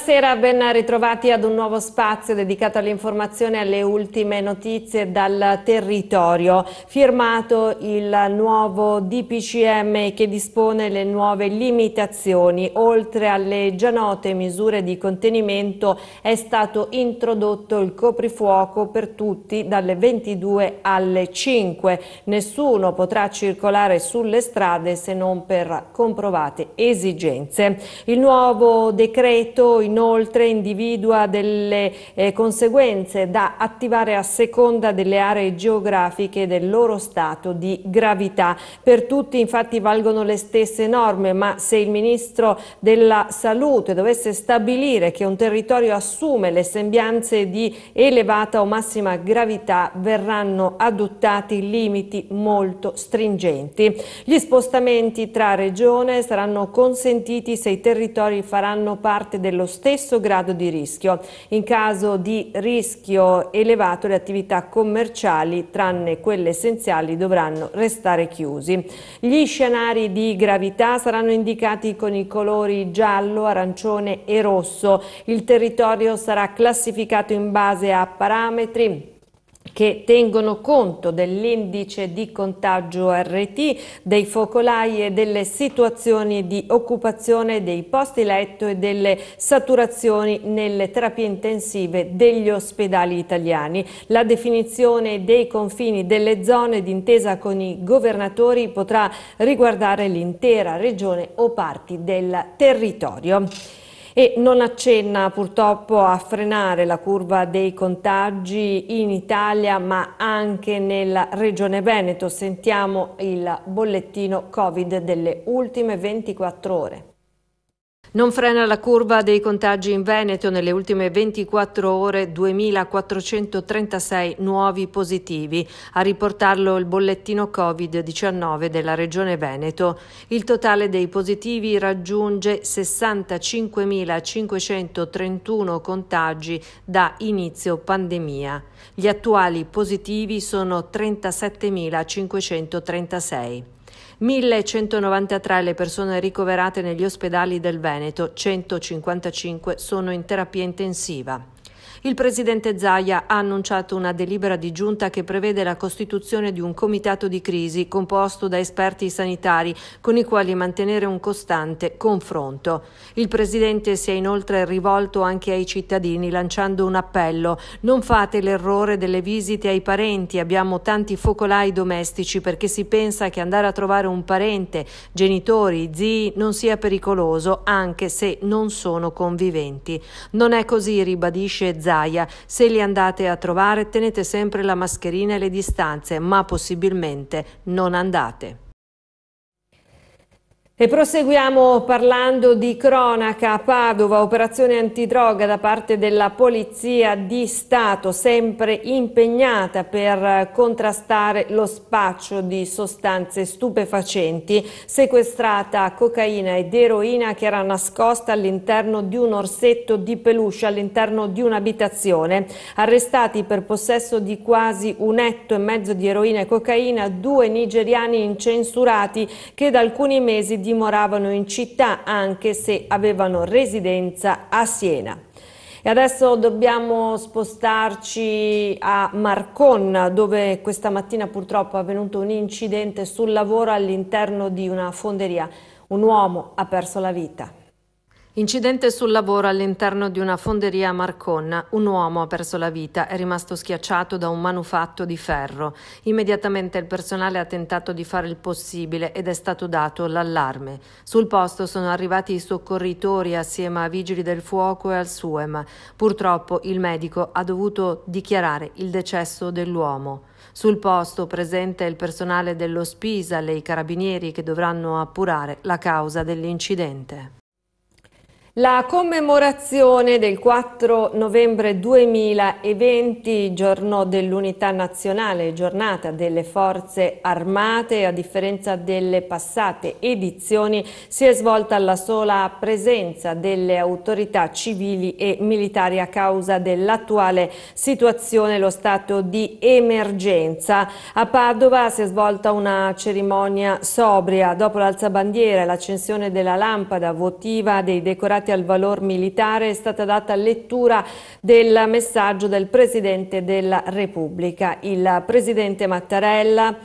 Buonasera, ben ritrovati ad un nuovo spazio dedicato all'informazione e alle ultime notizie dal territorio. Firmato il nuovo DPCM che dispone le nuove limitazioni. Oltre alle già note misure di contenimento è stato introdotto il coprifuoco per tutti dalle 22 alle 5. Nessuno potrà circolare sulle strade se non per comprovate esigenze. Il nuovo decreto inoltre individua delle eh, conseguenze da attivare a seconda delle aree geografiche e del loro stato di gravità. Per tutti infatti valgono le stesse norme, ma se il Ministro della Salute dovesse stabilire che un territorio assume le sembianze di elevata o massima gravità, verranno adottati limiti molto stringenti. Gli spostamenti tra regione saranno consentiti se i territori faranno parte dello Stato stesso grado di rischio. In caso di rischio elevato le attività commerciali, tranne quelle essenziali, dovranno restare chiusi. Gli scenari di gravità saranno indicati con i colori giallo, arancione e rosso. Il territorio sarà classificato in base a parametri che tengono conto dell'indice di contagio RT, dei focolai e delle situazioni di occupazione dei posti letto e delle saturazioni nelle terapie intensive degli ospedali italiani. La definizione dei confini delle zone d'intesa con i governatori potrà riguardare l'intera regione o parti del territorio e non accenna purtroppo a frenare la curva dei contagi in Italia ma anche nella regione Veneto. Sentiamo il bollettino Covid delle ultime 24 ore. Non frena la curva dei contagi in Veneto, nelle ultime 24 ore 2.436 nuovi positivi, a riportarlo il bollettino Covid-19 della Regione Veneto. Il totale dei positivi raggiunge 65.531 contagi da inizio pandemia. Gli attuali positivi sono 37.536. 1193 le persone ricoverate negli ospedali del Veneto, 155 sono in terapia intensiva. Il presidente Zaia ha annunciato una delibera di giunta che prevede la costituzione di un comitato di crisi composto da esperti sanitari con i quali mantenere un costante confronto. Il presidente si è inoltre rivolto anche ai cittadini lanciando un appello: non fate l'errore delle visite ai parenti, abbiamo tanti focolai domestici perché si pensa che andare a trovare un parente, genitori, zii non sia pericoloso anche se non sono conviventi. Non è così, ribadisce Zaia zanzaia. Se li andate a trovare tenete sempre la mascherina e le distanze, ma possibilmente non andate. E proseguiamo parlando di cronaca a Padova, operazione antidroga da parte della Polizia di Stato, sempre impegnata per contrastare lo spaccio di sostanze stupefacenti, sequestrata cocaina ed eroina che era nascosta all'interno di un orsetto di peluche, all'interno di un'abitazione. Arrestati per possesso di quasi un etto e mezzo di eroina e cocaina, due nigeriani incensurati che da alcuni mesi di dimoravano in città anche se avevano residenza a Siena. E adesso dobbiamo spostarci a Marconna dove questa mattina purtroppo è avvenuto un incidente sul lavoro all'interno di una fonderia. Un uomo ha perso la vita. Incidente sul lavoro all'interno di una fonderia a Marconna. Un uomo ha perso la vita, è rimasto schiacciato da un manufatto di ferro. Immediatamente il personale ha tentato di fare il possibile ed è stato dato l'allarme. Sul posto sono arrivati i soccorritori assieme a vigili del fuoco e al SUEM. Purtroppo il medico ha dovuto dichiarare il decesso dell'uomo. Sul posto presente il personale dello Spisa e i carabinieri che dovranno appurare la causa dell'incidente. La commemorazione del 4 novembre 2020, giorno dell'unità nazionale, giornata delle forze armate, a differenza delle passate edizioni, si è svolta alla sola presenza delle autorità civili e militari a causa dell'attuale situazione, lo stato di emergenza. A Padova si è svolta una cerimonia sobria. Dopo l'alzabandiera e l'accensione della lampada votiva dei decorati legate al valor militare è stata data lettura del messaggio del Presidente della Repubblica. Il Presidente Mattarella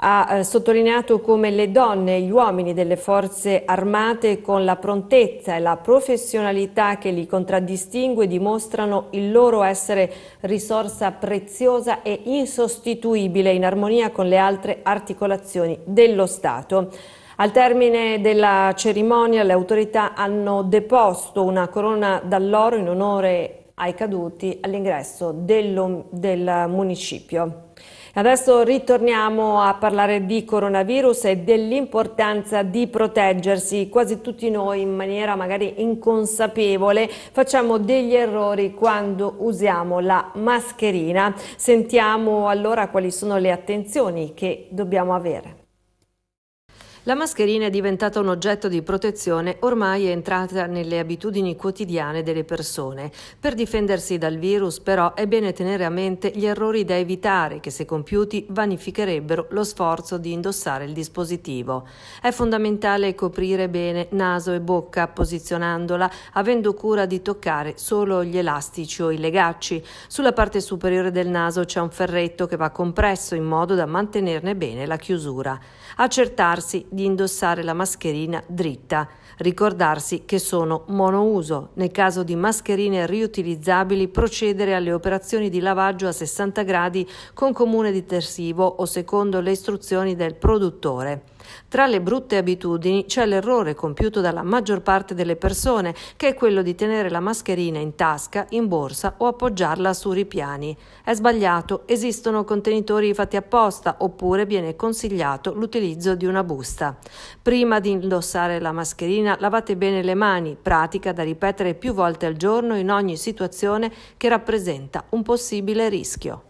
ha eh, sottolineato come le donne e gli uomini delle forze armate con la prontezza e la professionalità che li contraddistingue dimostrano il loro essere risorsa preziosa e insostituibile in armonia con le altre articolazioni dello Stato. Al termine della cerimonia le autorità hanno deposto una corona d'alloro in onore ai caduti all'ingresso del municipio. Adesso ritorniamo a parlare di coronavirus e dell'importanza di proteggersi. Quasi tutti noi in maniera magari inconsapevole facciamo degli errori quando usiamo la mascherina. Sentiamo allora quali sono le attenzioni che dobbiamo avere. La mascherina è diventata un oggetto di protezione ormai è entrata nelle abitudini quotidiane delle persone. Per difendersi dal virus però è bene tenere a mente gli errori da evitare che se compiuti vanificherebbero lo sforzo di indossare il dispositivo. È fondamentale coprire bene naso e bocca posizionandola avendo cura di toccare solo gli elastici o i legacci. Sulla parte superiore del naso c'è un ferretto che va compresso in modo da mantenerne bene la chiusura. Accertarsi di di indossare la mascherina dritta, ricordarsi che sono monouso, nel caso di mascherine riutilizzabili procedere alle operazioni di lavaggio a 60 gradi con comune detersivo o secondo le istruzioni del produttore. Tra le brutte abitudini c'è l'errore compiuto dalla maggior parte delle persone, che è quello di tenere la mascherina in tasca, in borsa o appoggiarla su ripiani. È sbagliato, esistono contenitori fatti apposta oppure viene consigliato l'utilizzo di una busta. Prima di indossare la mascherina lavate bene le mani, pratica da ripetere più volte al giorno in ogni situazione che rappresenta un possibile rischio.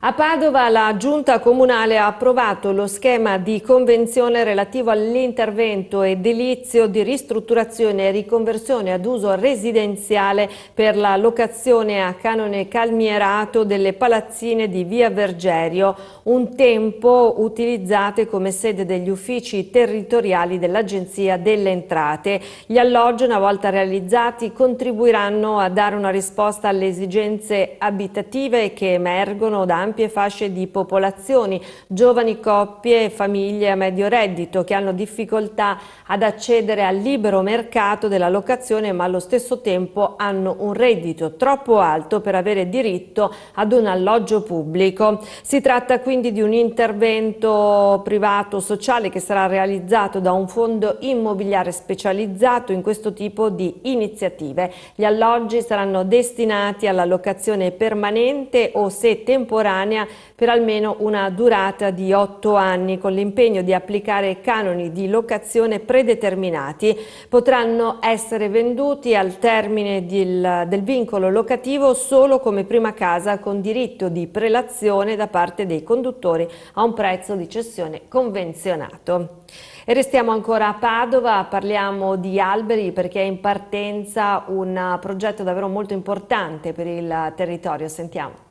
A Padova la giunta comunale ha approvato lo schema di convenzione relativo all'intervento edilizio di ristrutturazione e riconversione ad uso residenziale per la locazione a canone calmierato delle palazzine di via Vergerio, un tempo utilizzate come sede degli uffici territoriali dell'Agenzia delle Entrate. Gli alloggi, una volta realizzati, contribuiranno a dare una risposta alle esigenze abitative che emergono da ampie fasce di popolazioni, giovani coppie e famiglie a medio reddito che hanno difficoltà ad accedere al libero mercato della locazione ma allo stesso tempo hanno un reddito troppo alto per avere diritto ad un alloggio pubblico. Si tratta quindi di un intervento privato sociale che sarà realizzato da un fondo immobiliare specializzato in questo tipo di iniziative. Gli alloggi saranno destinati alla locazione permanente o se temporanea temporanea per almeno una durata di otto anni con l'impegno di applicare canoni di locazione predeterminati. Potranno essere venduti al termine del, del vincolo locativo solo come prima casa con diritto di prelazione da parte dei conduttori a un prezzo di cessione convenzionato. E restiamo ancora a Padova, parliamo di alberi perché è in partenza un progetto davvero molto importante per il territorio. Sentiamo.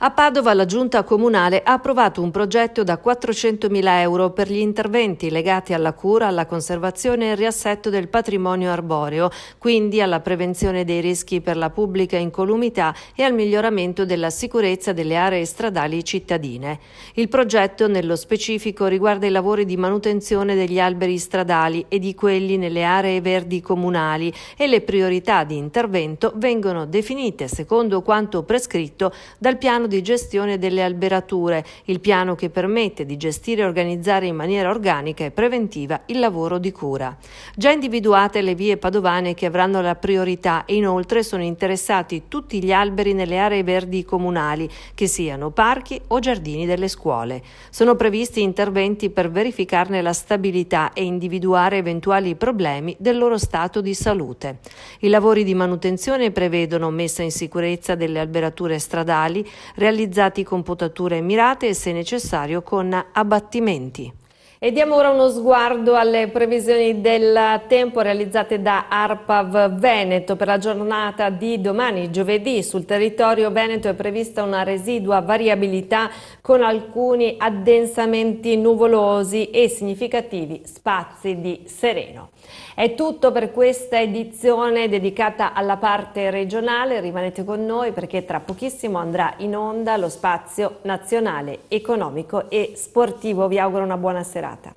A Padova la giunta comunale ha approvato un progetto da 400.000 euro per gli interventi legati alla cura, alla conservazione e al riassetto del patrimonio arboreo, quindi alla prevenzione dei rischi per la pubblica incolumità e al miglioramento della sicurezza delle aree stradali cittadine. Il progetto nello specifico riguarda i lavori di manutenzione degli alberi stradali e di quelli nelle aree verdi comunali e le priorità di intervento vengono definite secondo quanto prescritto dal piano piano di gestione delle alberature, il piano che permette di gestire e organizzare in maniera organica e preventiva il lavoro di cura. Già individuate le vie padovane che avranno la priorità e inoltre sono interessati tutti gli alberi nelle aree verdi comunali, che siano parchi o giardini delle scuole. Sono previsti interventi per verificarne la stabilità e individuare eventuali problemi del loro stato di salute. I lavori di manutenzione prevedono messa in sicurezza delle alberature stradali, realizzati con potature mirate e se necessario con abbattimenti. E diamo ora uno sguardo alle previsioni del tempo realizzate da ARPAV Veneto. Per la giornata di domani, giovedì, sul territorio veneto è prevista una residua variabilità con alcuni addensamenti nuvolosi e significativi spazi di sereno. È tutto per questa edizione dedicata alla parte regionale, rimanete con noi perché tra pochissimo andrà in onda lo spazio nazionale, economico e sportivo. Vi auguro una buona serata.